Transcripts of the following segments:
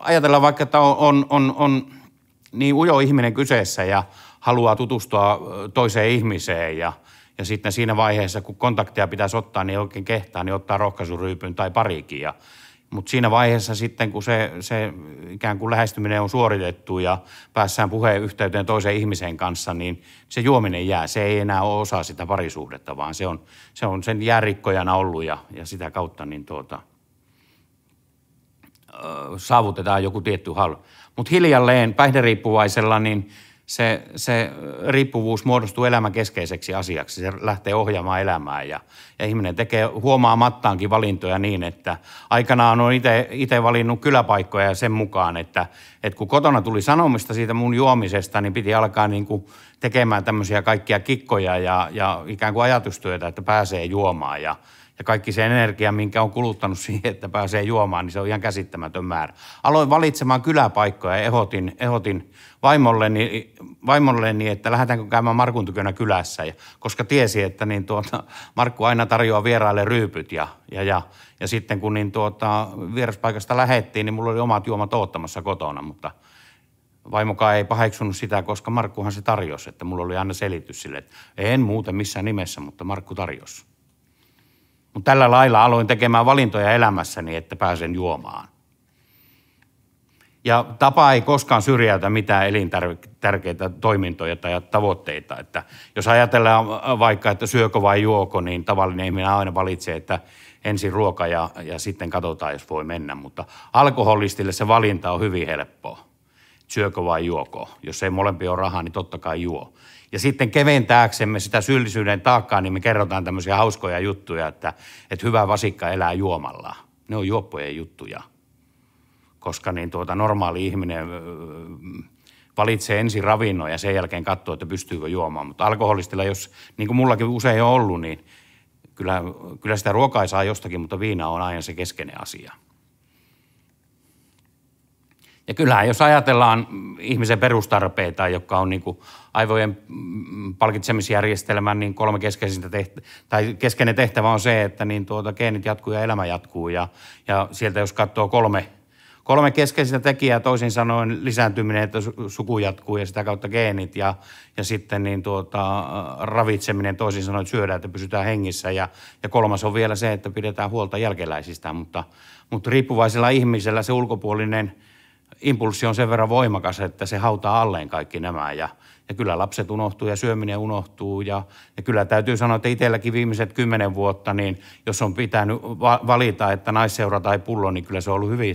ajatellaan vaikka, että on, on, on, on niin ujo ihminen kyseessä ja haluaa tutustua toiseen ihmiseen ja, ja sitten siinä vaiheessa, kun kontaktia pitäisi ottaa, niin oikein kehtaa, niin ottaa rohkaisuryypyn tai parikin. Ja, mutta siinä vaiheessa sitten, kun se, se ikään kuin lähestyminen on suoritettu ja päässään puheen yhteyteen toiseen ihmiseen kanssa, niin se juominen jää. Se ei enää ole osa sitä parisuhdetta, vaan se on, se on sen jäärikkojana ollut ja, ja sitä kautta niin tuota – saavutetaan joku tietty halu. Mutta hiljalleen päihderiippuvaisella niin se, se riippuvuus muodostuu elämän keskeiseksi asiaksi. Se lähtee ohjaamaan elämää ja, ja ihminen tekee huomaamattaankin valintoja niin, että aikanaan on itse valinnut kyläpaikkoja ja sen mukaan, että, että kun kotona tuli sanomista siitä mun juomisesta, niin piti alkaa niin kuin tekemään tämmöisiä kaikkia kikkoja ja, ja ikään kuin ajatustyötä, että pääsee juomaan ja – ja kaikki se energia, minkä on kuluttanut siihen, että pääsee juomaan, niin se on ihan käsittämätön määrä. Aloin valitsemaan kyläpaikkoja ja ehotin, ehotin vaimolleni, vaimolleni, että lähdetäänkö käymään Markun tykönä kylässä. Ja, koska tiesi, että niin tuota, Markku aina tarjoaa vieraille ryypyt ja, ja, ja, ja sitten kun niin tuota, vieraspaikasta lähettiin, niin mulla oli omat juomat oottamassa kotona, mutta – vaimokaa ei paheksunut sitä, koska Markkuhan se tarjosi, että mulla oli aina selitys sille, että en muuten missään nimessä, mutta Markku tarjosi. Mutta tällä lailla aloin tekemään valintoja elämässäni, että pääsen juomaan. Ja tapa ei koskaan syrjäytä mitään elintärkeitä toimintoja tai tavoitteita. Että jos ajatellaan vaikka, että syökö vai juoko, niin tavallinen ihminen aina valitsee, että ensin ruoka ja, ja sitten katsotaan, jos voi mennä. Mutta alkoholistille se valinta on hyvin helppoa. Syökö vai juoko? Jos ei molempi ole rahaa, niin totta kai juo. Ja sitten keventääksemme sitä syyllisyyden taakkaa, niin me kerrotaan tämmöisiä hauskoja juttuja, että, että hyvä vasikka elää juomalla. Ne on juoppojen juttuja. Koska niin tuota, normaali ihminen valitsee ensin ravinnon ja sen jälkeen katsoo, että pystyykö juomaan. Mutta alkoholistilla, jos niin kuin mullakin usein on ollut, niin kyllä, kyllä sitä ruokaa saa jostakin, mutta viina on aina se keskeinen asia. Ja kyllähän jos ajatellaan ihmisen perustarpeita, jotka on niin aivojen palkitsemisjärjestelmän niin kolme keskeisintä tehtä- tai keskeinen tehtävä on se, että niin tuota, geenit jatkuu ja elämä jatkuu. Ja, ja sieltä jos katsoo kolme, kolme keskeisintä tekijää, toisin sanoen lisääntyminen, että suku jatkuu ja sitä kautta geenit ja, ja sitten niin tuota, ravitseminen, toisin sanoen että syödään, että pysytään hengissä ja, ja kolmas on vielä se, että pidetään huolta jälkeläisistä, mutta, mutta riippuvaisella ihmisellä se ulkopuolinen – impulssi on sen verran voimakas, että se hautaa alleen kaikki nämä ja, ja kyllä lapset unohtuu ja syöminen unohtuu ja, ja kyllä täytyy sanoa, että itselläkin viimeiset kymmenen vuotta, niin jos on pitänyt va- valita, että naisseura tai pullo, niin kyllä se on ollut hyvin,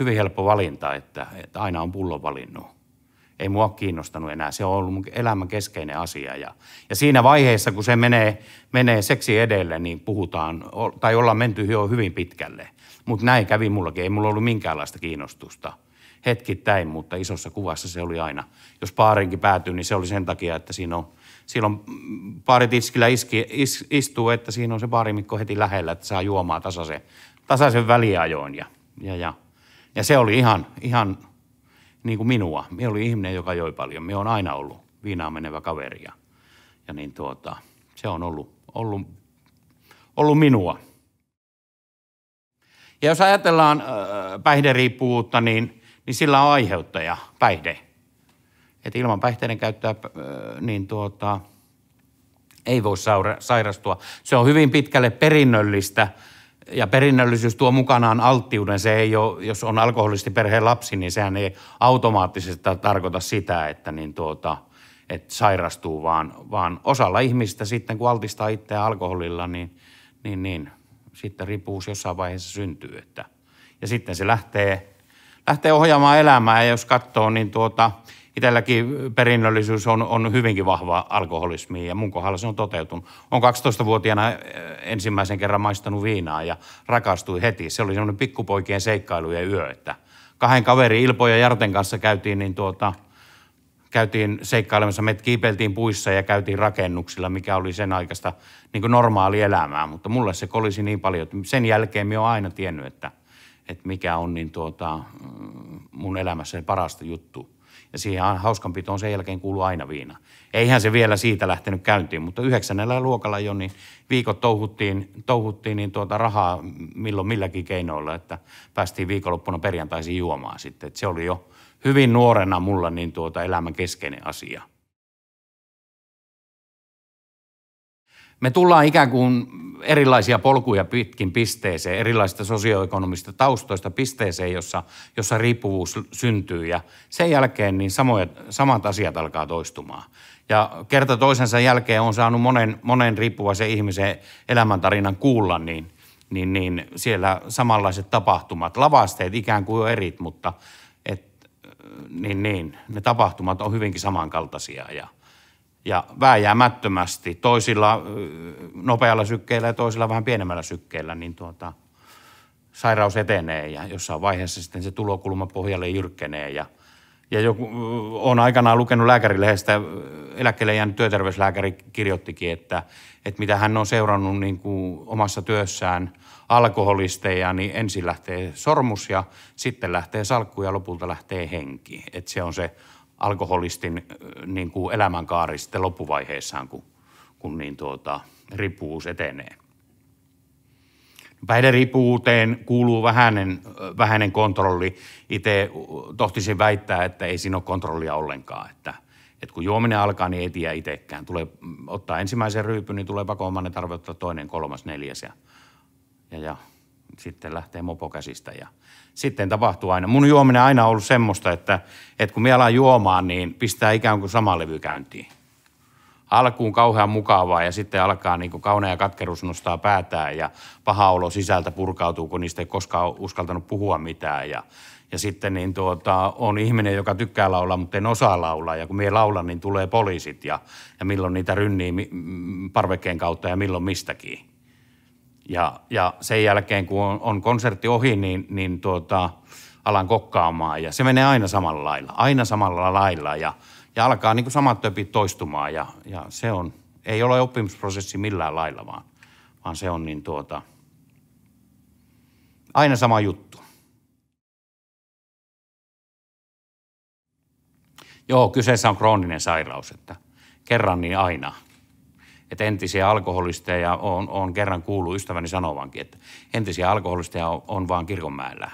hyvin helppo valinta, että, että aina on pullon valinnut. Ei mua kiinnostanut enää, se on ollut mun elämän keskeinen asia ja, ja siinä vaiheessa, kun se menee, menee seksi edelle, niin puhutaan tai ollaan menty jo hyvin pitkälle. Mutta näin kävi mullakin, ei mulla ollut minkäänlaista kiinnostusta – hetkittäin, mutta isossa kuvassa se oli aina. Jos paarinkin päätyy, niin se oli sen takia, että siinä on, silloin paarit mm, iski, is, istuu, että siinä on se baarimikko heti lähellä, että saa juomaa tasaisen, tasaisen väliajoin. Ja, ja, ja, ja se oli ihan, ihan niin kuin minua. Me oli ihminen, joka joi paljon. Me on aina ollut viinaa menevä kaveri. Ja, ja niin tuota, se on ollut, ollut, ollut minua. Ja jos ajatellaan äh, päihderiippuvuutta, niin – niin sillä on aiheuttaja, päihde. Et ilman päihteiden käyttöä äh, niin tuota, ei voi sairastua. Se on hyvin pitkälle perinnöllistä ja perinnöllisyys tuo mukanaan alttiuden. Se ei ole, jos on alkoholisti perheen lapsi, niin sehän ei automaattisesti tarkoita sitä, että niin tuota, että sairastuu, vaan, vaan osalla ihmistä sitten, kun altistaa itseään alkoholilla, niin, niin, niin sitten ripuus jossain vaiheessa syntyy. Että. Ja sitten se lähtee lähtee ohjaamaan elämää ja jos katsoo, niin tuota, itselläkin perinnöllisyys on, on hyvinkin vahva alkoholismi ja mun kohdalla se on toteutunut. On 12-vuotiaana eh, ensimmäisen kerran maistanut viinaa ja rakastui heti. Se oli semmoinen pikkupoikien seikkailujen yö, että kahden kaverin Ilpo ja Jarten kanssa käytiin niin tuota, käytiin seikkailemassa, me kiipeltiin puissa ja käytiin rakennuksilla, mikä oli sen aikaista niin normaali elämää, mutta mulle se kolisi niin paljon, että sen jälkeen minä olen aina tiennyt, että – että mikä on niin tuota, mm, mun elämässä se parasta juttu. Ja siihen hauskanpitoon sen jälkeen kuuluu aina viina. Eihän se vielä siitä lähtenyt käyntiin, mutta yhdeksännellä luokalla jo niin viikot touhuttiin, touhuttiin niin tuota rahaa milloin milläkin keinoilla, että päästiin viikonloppuna perjantaisin juomaan sitten. Et se oli jo hyvin nuorena mulla niin tuota elämän keskeinen asia. Me tullaan ikään kuin erilaisia polkuja pitkin pisteeseen, erilaisista sosioekonomista taustoista pisteeseen, jossa, jossa riippuvuus syntyy ja sen jälkeen niin samoja, samat asiat alkaa toistumaan. Ja kerta toisensa jälkeen on saanut monen, monen riippuvaisen ihmisen elämäntarinan kuulla, niin, niin, niin siellä samanlaiset tapahtumat, lavasteet ikään kuin jo erit, mutta et, niin, niin, ne tapahtumat on hyvinkin samankaltaisia ja – ja vääjäämättömästi toisilla nopealla sykkeellä ja toisilla vähän pienemmällä sykkeellä, niin tuota, sairaus etenee ja jossain vaiheessa sitten se tulokulma pohjalle jyrkkenee ja – ja joku, on aikanaan lukenut lääkärilehdestä, eläkkeelle jäänyt työterveyslääkäri kirjoittikin, että, että mitä hän on seurannut niin kuin omassa työssään alkoholisteja, niin ensin lähtee sormus ja sitten lähtee salkku ja lopulta lähtee henki. Että se on se alkoholistin niin kuin elämänkaari sitten loppuvaiheessaan, kun, kun niin tuota, riippuvuus etenee. Päihderiippuvuuteen kuuluu vähäinen, vähäinen kontrolli. Itse tohtisin väittää, että ei siinä ole kontrollia ollenkaan. Että, että kun juominen alkaa, niin ei tiedä itsekään. Tulee, ottaa ensimmäisen ryypyn, niin tulee pakomaan ne toinen, kolmas, neljäs ja, ja, ja sitten lähtee mopo käsistä ja sitten tapahtuu aina. Mun juominen aina on ollut semmoista, että, että kun minä alan juomaan, niin pistää ikään kuin sama levy käyntiin. Alkuun kauhean mukavaa ja sitten alkaa niin kuin kaunea katkeruus nostaa päätään ja paha olo sisältä purkautuu, kun niistä ei koskaan uskaltanut puhua mitään ja ja sitten niin tuota, on ihminen, joka tykkää laulaa, mutta en osaa laulaa. Ja kun mie laulan, niin tulee poliisit ja, ja milloin niitä rynnii parvekkeen kautta ja milloin mistäkin. Ja, ja sen jälkeen, kun on, on konsertti ohi, niin, niin tuota, alan kokkaamaan ja se menee aina samalla lailla, aina samalla lailla ja, ja alkaa niin kuin samat töpit toistumaan ja, ja se on, ei ole oppimisprosessi millään lailla vaan, vaan se on niin tuota, aina sama juttu. Joo, kyseessä on krooninen sairaus, että kerran niin aina että entisiä alkoholisteja on, on kerran kuullut ystäväni sanovankin, että entisiä alkoholisteja on, on vaan kirkonmäellä.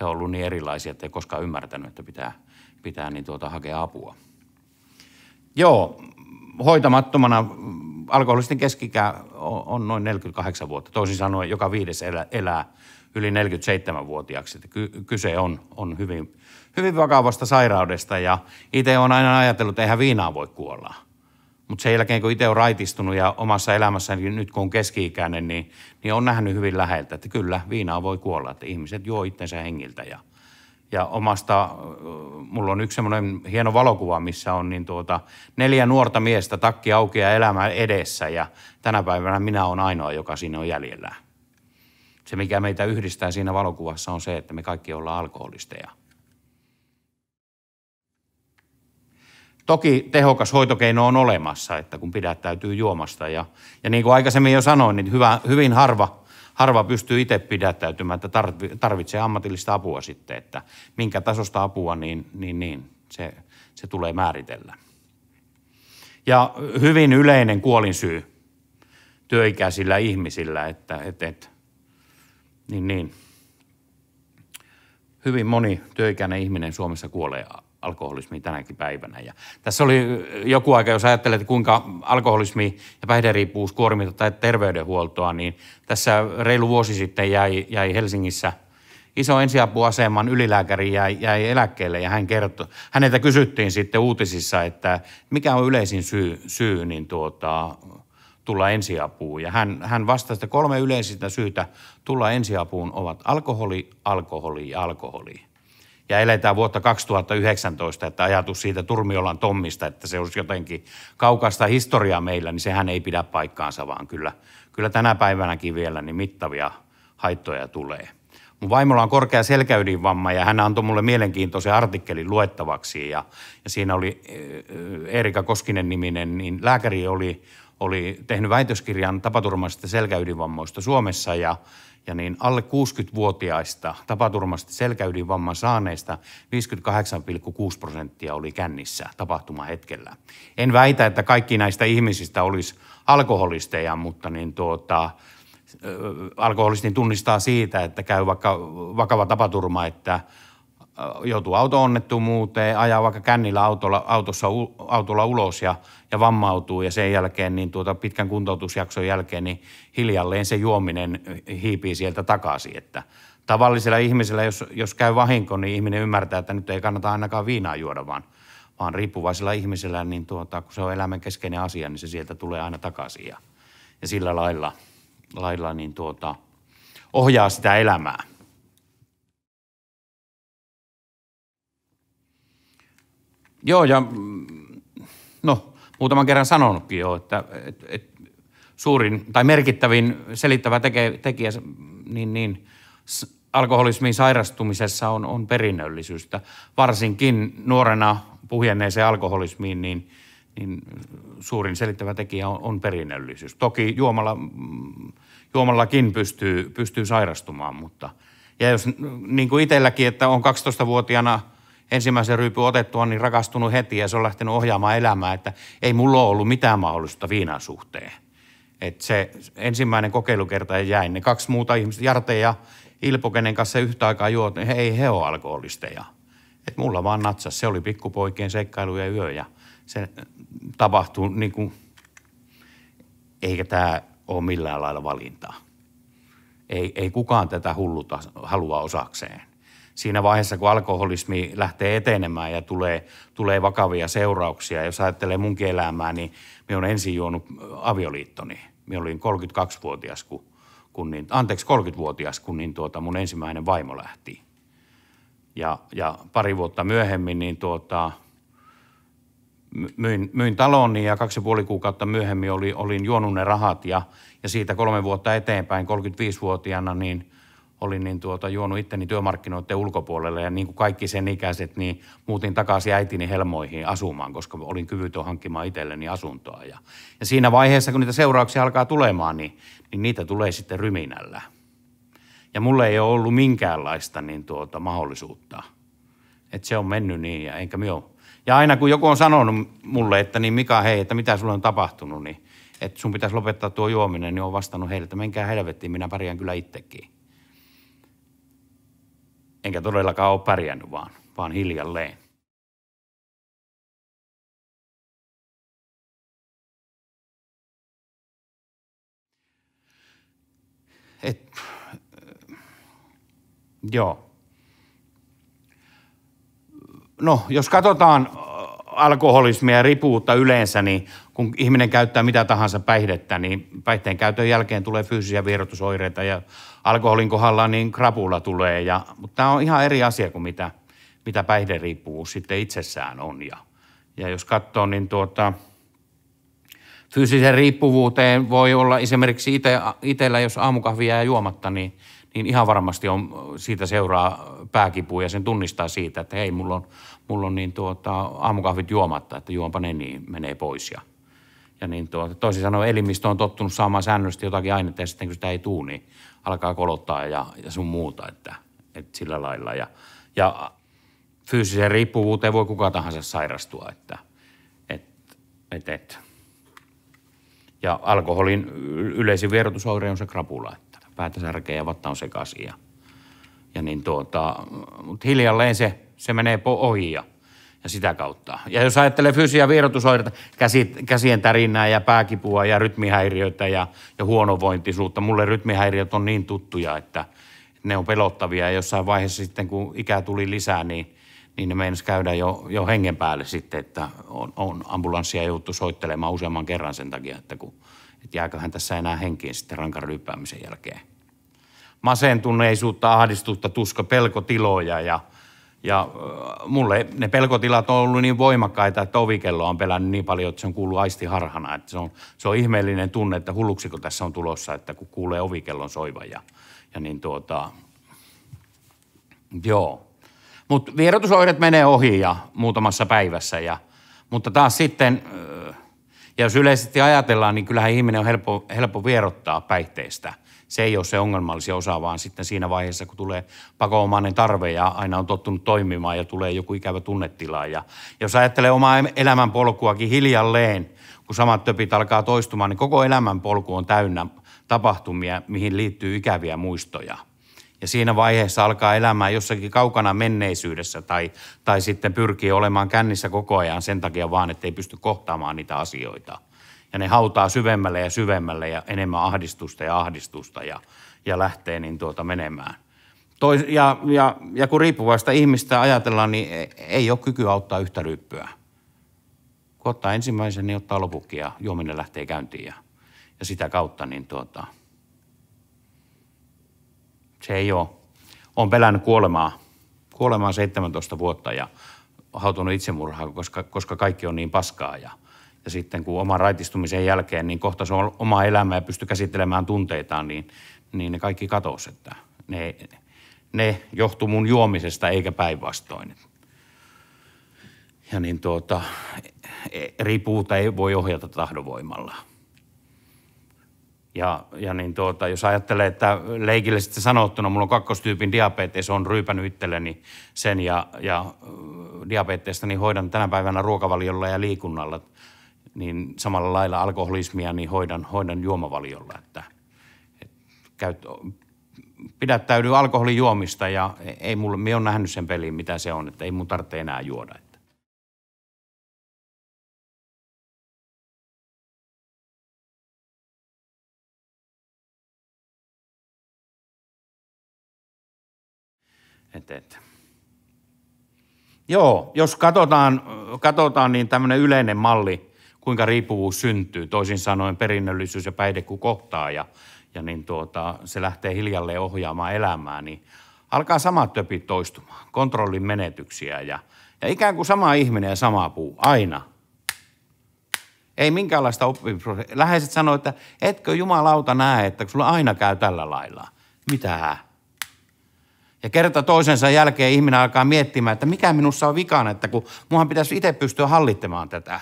He on ollut niin erilaisia, että ei koskaan ymmärtänyt, että pitää, pitää niin tuota, hakea apua. Joo, hoitamattomana alkoholisten keskikä on, on noin 48 vuotta. Toisin sanoen joka viides elää, elää yli 47-vuotiaaksi. Että ky- kyse on, on hyvin, hyvin vakavasta sairaudesta ja itse on aina ajatellut, että eihän viinaa voi kuolla – mutta sen jälkeen, kun itse on raitistunut ja omassa elämässäni niin nyt kun on keski-ikäinen, niin, niin on nähnyt hyvin läheltä, että kyllä viinaa voi kuolla, että ihmiset juo itsensä hengiltä ja, ja omasta, mulla on yksi semmoinen hieno valokuva, missä on niin tuota, neljä nuorta miestä, takki auki ja elämä edessä ja tänä päivänä minä olen ainoa, joka siinä on jäljellä. Se, mikä meitä yhdistää siinä valokuvassa on se, että me kaikki ollaan alkoholisteja – Toki tehokas hoitokeino on olemassa, että kun pidättäytyy juomasta. Ja, ja niin kuin aikaisemmin jo sanoin, niin hyvä, hyvin harva, harva pystyy itse pidättäytymään, että tarvitsee ammatillista apua sitten, että minkä tasosta apua, niin, niin, niin se, se tulee määritellä. Ja hyvin yleinen kuolinsyy työikäisillä ihmisillä, että et, et, niin, niin. hyvin moni työikäinen ihminen Suomessa kuolee Alkoholismi tänäkin päivänä. Ja tässä oli joku aika, jos ajattelet, kuinka alkoholismi ja päihderiippuvuus kuormittaa tai terveydenhuoltoa, niin tässä reilu vuosi sitten jäi, jäi Helsingissä iso ensiapuaseman ylilääkäri jäi, jäi eläkkeelle ja hän kertoi, häneltä kysyttiin sitten uutisissa, että mikä on yleisin syy, syy niin tuota, tulla ensiapuun. Ja hän, hän vastasi, että kolme yleisistä syytä tulla ensiapuun ovat alkoholi, alkoholi ja alkoholi ja eletään vuotta 2019, että ajatus siitä Turmiolan Tommista, että se olisi jotenkin kaukaista historiaa meillä, niin sehän ei pidä paikkaansa, vaan kyllä, kyllä tänä päivänäkin vielä niin mittavia haittoja tulee. Mun vaimolla on korkea selkäydinvamma ja hän antoi mulle mielenkiintoisen artikkelin luettavaksi ja, ja siinä oli Erika Koskinen niminen, niin lääkäri oli oli tehnyt väitöskirjan tapaturmaisista selkäydinvammoista Suomessa ja, ja niin alle 60-vuotiaista tapaturmaisista selkäydinvamman saaneista 58,6 prosenttia oli kännissä tapahtumahetkellä. En väitä, että kaikki näistä ihmisistä olisi alkoholisteja, mutta niin tuota, alkoholistin tunnistaa siitä, että käy vaikka vakava tapaturma, että joutuu auto-onnettomuuteen, ajaa vaikka kännillä autolla, autossa, autolla ulos ja, ja vammautuu ja sen jälkeen niin tuota pitkän kuntoutusjakson jälkeen niin hiljalleen se juominen hiipii sieltä takaisin. Että tavallisella ihmisellä, jos, jos käy vahinko, niin ihminen ymmärtää, että nyt ei kannata ainakaan viinaa juoda, vaan, vaan riippuvaisella ihmisellä, niin tuota, kun se on elämän keskeinen asia, niin se sieltä tulee aina takaisin ja, ja sillä lailla, lailla niin tuota, ohjaa sitä elämää. Joo, ja mm, no, muutaman kerran sanonutkin jo, että et, et, suurin tai merkittävin selittävä teke, tekijä niin, niin, alkoholismiin sairastumisessa on, on perinnöllisyystä. Varsinkin nuorena puhjenneeseen alkoholismiin, niin, niin suurin selittävä tekijä on, on perinnöllisyys. Toki juomalla, mm, juomallakin pystyy, pystyy sairastumaan, mutta ja jos niin kuin itselläkin, että on 12-vuotiaana – ensimmäisen ryypy otettua, niin rakastunut heti ja se on lähtenyt ohjaamaan elämää, että ei mulla ole ollut mitään mahdollisuutta viinan suhteen. Et se ensimmäinen kokeilukerta ei jäi. Ne kaksi muuta ihmistä, Jarte ja Ilpo, kenen kanssa yhtä aikaa juot, niin he ei he ole alkoholisteja. Et mulla vaan natsas. Se oli pikkupoikien seikkailu ja yö ja se tapahtuu niin kuin, eikä tämä ole millään lailla valintaa. Ei, ei kukaan tätä hulluta halua osakseen siinä vaiheessa, kun alkoholismi lähtee etenemään ja tulee, tulee vakavia seurauksia. Jos ajattelee munkin elämää, niin minä olen ensin juonut avioliittoni. Minä olin 32-vuotias, kun, kun niin, anteeksi 30-vuotias, kun niin tuota, mun ensimmäinen vaimo lähti. Ja, ja pari vuotta myöhemmin niin tuota, myin, myin taloni ja kaksi ja puoli kuukautta myöhemmin oli, olin juonut ne rahat ja, ja siitä kolme vuotta eteenpäin 35-vuotiaana niin – olin niin tuota, juonut itteni työmarkkinoiden ulkopuolelle ja niin kuin kaikki sen ikäiset, niin muutin takaisin äitini helmoihin asumaan, koska olin kyvytön hankkimaan itselleni asuntoa. Ja, ja siinä vaiheessa, kun niitä seurauksia alkaa tulemaan, niin, niin niitä tulee sitten ryminällä. Ja mulle ei ole ollut minkäänlaista niin tuota, mahdollisuutta. että se on mennyt niin ja enkä minä Ja aina kun joku on sanonut mulle, että niin Mika, hei, että mitä sulle on tapahtunut, niin että sun pitäisi lopettaa tuo juominen, niin on vastannut heille, että menkää helvettiin, minä pärjään kyllä itsekin enkä todellakaan ole pärjännyt vaan, vaan hiljalleen. Et, joo. No, jos katsotaan alkoholismia ja ripuutta yleensä, niin kun ihminen käyttää mitä tahansa päihdettä, niin päihteen käytön jälkeen tulee fyysisiä vierotusoireita ja alkoholin kohdalla niin krapula tulee. Ja, mutta tämä on ihan eri asia kuin mitä, mitä päihderiippuvuus sitten itsessään on. Ja, ja jos katsoo, niin tuota, fyysisen riippuvuuteen voi olla esimerkiksi ite, itsellä, jos aamukahvia ja juomatta, niin – niin ihan varmasti on, siitä seuraa pääkipu ja sen tunnistaa siitä, että hei, mulla on, mulla on niin tuota, aamukahvit juomatta, että juonpa ne niin menee pois. Ja, ja niin tuota, toisin sanoen elimistö on tottunut saamaan säännöllisesti jotakin ainetta ja sitten kun sitä ei tuu, niin alkaa kolottaa ja, ja sun muuta, että, että sillä lailla. Ja, ja fyysiseen riippuvuuteen voi kuka tahansa sairastua, että et, et, et. Ja alkoholin yleisin vierotusoire on se krapula, että päätä särkee ja vatta on sekaisin. Ja, ja niin tuota, mutta hiljalleen se, se menee ohi ja, ja sitä kautta. Ja jos ajattelee fyysisiä vierotusoireita, käsi, käsien tärinää ja pääkipua ja rytmihäiriöitä ja, ja huonovointisuutta. Mulle rytmihäiriöt on niin tuttuja, että ne on pelottavia. Ja jossain vaiheessa sitten, kun ikää tuli lisää, niin, niin ne meinasi käydä jo, jo hengen päälle sitten, että on, on ambulanssia jouttu soittelemaan useamman kerran sen takia, että kun, että jääköhän tässä enää henkiin sitten rankan ryyppäämisen jälkeen masentuneisuutta, ahdistusta, tuska, pelkotiloja ja, ja äh, mulle ne pelkotilat on ollut niin voimakkaita, että ovikello on pelännyt niin paljon, että se on kuullut aistiharhana. Että se, on, se on ihmeellinen tunne, että hulluksiko tässä on tulossa, että kun kuulee ovikellon soivan ja, ja niin tuota, joo. Mutta vierotusoireet menee ohi ja muutamassa päivässä ja, mutta taas sitten äh, ja jos yleisesti ajatellaan, niin kyllähän ihminen on helppo, helppo vierottaa päihteistä. Se ei ole se ongelmallisia osa, vaan sitten siinä vaiheessa, kun tulee pakoomainen tarve ja aina on tottunut toimimaan ja tulee joku ikävä tunnetila. Ja jos ajattelee omaa elämänpolkuakin hiljalleen, kun samat töpit alkaa toistumaan, niin koko elämänpolku on täynnä tapahtumia, mihin liittyy ikäviä muistoja – ja siinä vaiheessa alkaa elämään jossakin kaukana menneisyydessä tai, tai sitten pyrkii olemaan kännissä koko ajan sen takia vaan, että ei pysty kohtaamaan niitä asioita. Ja ne hautaa syvemmälle ja syvemmälle ja enemmän ahdistusta ja ahdistusta ja, ja lähtee niin tuota menemään. Tois, ja, ja, ja kun riippuvaista ihmistä ajatellaan, niin e, ei ole kyky auttaa yhtä ryppyä. Kun ottaa ensimmäisen, niin ottaa lopukin ja juominen lähtee käyntiin ja, ja sitä kautta niin tuota – se ei ole. Olen pelännyt kuolemaa. Kuolemaa 17 vuotta ja hautunut itsemurhaa, koska, koska kaikki on niin paskaa. Ja, ja sitten kun oman raitistumisen jälkeen, niin kohta se on oma elämä ja pystyy käsittelemään tunteitaan, niin, niin ne kaikki katosi. Että ne, ne johtuu mun juomisesta eikä päinvastoin. Ja niin tuota, eri e, ei voi ohjata tahdovoimalla. Ja, ja niin tuota, jos ajattelee, että leikillisesti sanottuna mulla on kakkostyypin diabetes, on ryypänyt itselleni sen ja, ja diabeteesta niin hoidan tänä päivänä ruokavaliolla ja liikunnalla. Niin samalla lailla alkoholismia niin hoidan, hoidan juomavaliolla, että, et käyt, pidättäydy alkoholin juomista ja ei mulla, me on nähnyt sen pelin, mitä se on, että ei mun tarvitse enää juoda. Et, et. Joo, jos katsotaan, katsotaan niin tämmöinen yleinen malli, kuinka riippuvuus syntyy, toisin sanoen perinnöllisyys ja päihde kun kohtaa ja, ja niin tuota, se lähtee hiljalleen ohjaamaan elämää, niin alkaa samat töpit toistumaan, kontrollin menetyksiä ja, ja ikään kuin sama ihminen ja sama puu, aina. Ei minkäänlaista oppimisprosessia. Läheiset sanoivat, että etkö jumalauta näe, että sulla aina käy tällä lailla. Mitä? Ja kerta toisensa jälkeen ihminen alkaa miettimään, että mikä minussa on vikana, että kun muhan pitäisi itse pystyä hallitsemaan tätä.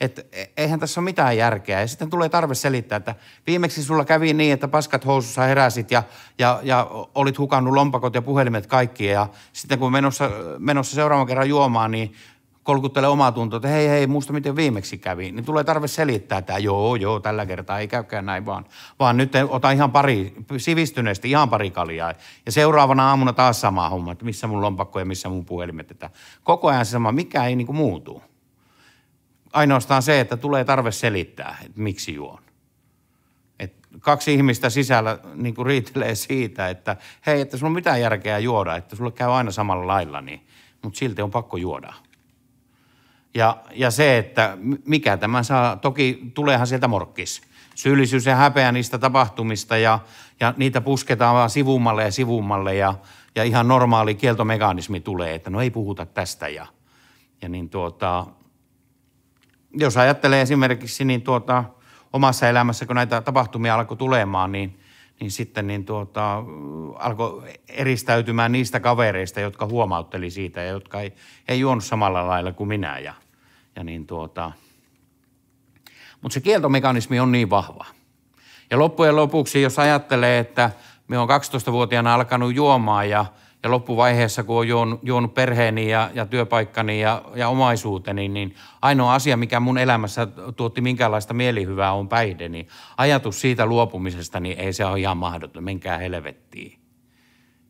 Että e-, eihän tässä ole mitään järkeä. Ja sitten tulee tarve selittää, että viimeksi sulla kävi niin, että paskat housussa heräsit ja, ja, ja olit hukannut lompakot ja puhelimet kaikki. Ja sitten kun menossa, menossa seuraavan kerran juomaan, niin kolkuttelee omaa tuntoa, että hei, hei, muista miten viimeksi kävi, niin tulee tarve selittää tämä, joo, joo, tällä kertaa ei käykään näin vaan. Vaan nyt ota ihan pari, sivistyneesti ihan pari kaljaa. Ja seuraavana aamuna taas sama homma, että missä mun lompakko ja missä mun puhelimet. Että koko ajan se sama, mikä ei niin kuin muutu. Ainoastaan se, että tulee tarve selittää, että miksi juon. Et kaksi ihmistä sisällä niin kuin riitelee siitä, että hei, että sulla on mitään järkeä juoda, että sulle käy aina samalla lailla, niin, mutta silti on pakko juoda. Ja, ja se, että mikä tämä saa, toki tuleehan sieltä morkkis. Syyllisyys ja häpeä niistä tapahtumista ja, ja niitä pusketaan vaan sivummalle ja sivummalle ja, ja ihan normaali kieltomekanismi tulee, että no ei puhuta tästä ja, ja niin tuota, jos ajattelee esimerkiksi niin tuota, omassa elämässä, kun näitä tapahtumia alkoi tulemaan, niin niin sitten niin tuota, alkoi eristäytymään niistä kavereista, jotka huomautteli siitä ja jotka ei, ei juonut samalla lailla kuin minä. Ja, ja niin tuota. Mutta se kieltomekanismi on niin vahva. Ja loppujen lopuksi, jos ajattelee, että me on 12-vuotiaana alkanut juomaan ja – ja loppuvaiheessa, kun on juon, juonut perheeni ja, ja työpaikkani ja, ja omaisuuteni, niin ainoa asia, mikä mun elämässä tuotti minkäänlaista mielihyvää, on päihde. Niin ajatus siitä luopumisesta, niin ei se ole ihan mahdoton. Menkää helvettiin.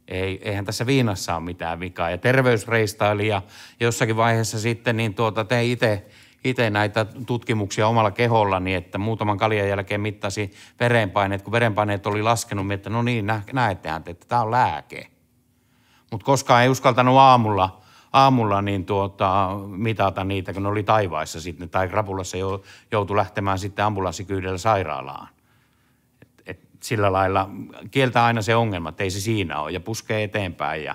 Ei, eihän tässä viinassa ole mitään vikaa. Ja terveysreistaili ja jossakin vaiheessa sitten niin tuota, tein itse itse näitä tutkimuksia omalla kehollani, niin että muutaman kaljan jälkeen mittasi verenpaineet. Kun verenpaineet oli laskenut, niin että no niin, näettehän te, että tämä on lääke mutta koskaan ei uskaltanut aamulla, aamulla niin tuota, mitata niitä, kun ne oli taivaissa sitten, tai krapulassa joutui lähtemään sitten ambulanssikyydellä sairaalaan. Et, et sillä lailla kieltää aina se ongelma, että ei se siinä ole, ja puskee eteenpäin, ja,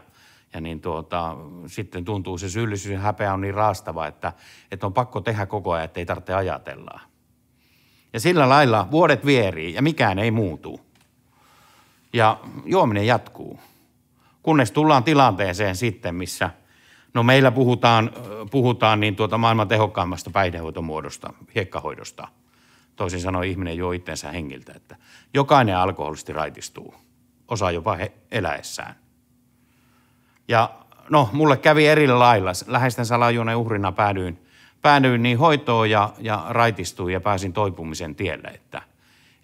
ja niin tuota, sitten tuntuu se syyllisyys ja häpeä on niin raastava, että, että on pakko tehdä koko ajan, että ei tarvitse ajatella. Ja sillä lailla vuodet vierii ja mikään ei muutu. Ja juominen jatkuu kunnes tullaan tilanteeseen sitten, missä no meillä puhutaan, puhutaan niin tuota maailman tehokkaimmasta päihdehoitomuodosta, hiekkahoidosta. Toisin sanoen ihminen juo itsensä hengiltä, että jokainen alkoholisti raitistuu, osa jopa he, eläessään. Ja no, mulle kävi eri lailla. Läheisten salajuoneen uhrina päädyin, päädyin niin hoitoon ja, ja raitistuin ja pääsin toipumisen tielle, että –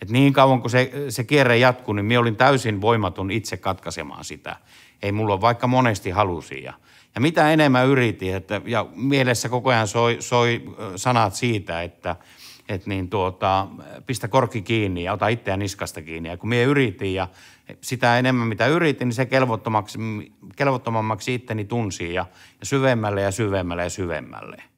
et niin kauan kun se, se kierre jatkuu, niin minä olin täysin voimaton itse katkaisemaan sitä. Ei mulla ole, vaikka monesti halusia. Ja, ja mitä enemmän yritin, että, ja mielessä koko ajan soi, soi sanat siitä, että et niin tuota, pistä korkki kiinni ja ota itseä niskasta kiinni. Ja kun minä yritin ja sitä enemmän mitä yritin, niin se kelvottomaksi, kelvottomammaksi itteni tunsi ja, ja syvemmälle ja syvemmälle ja syvemmälle.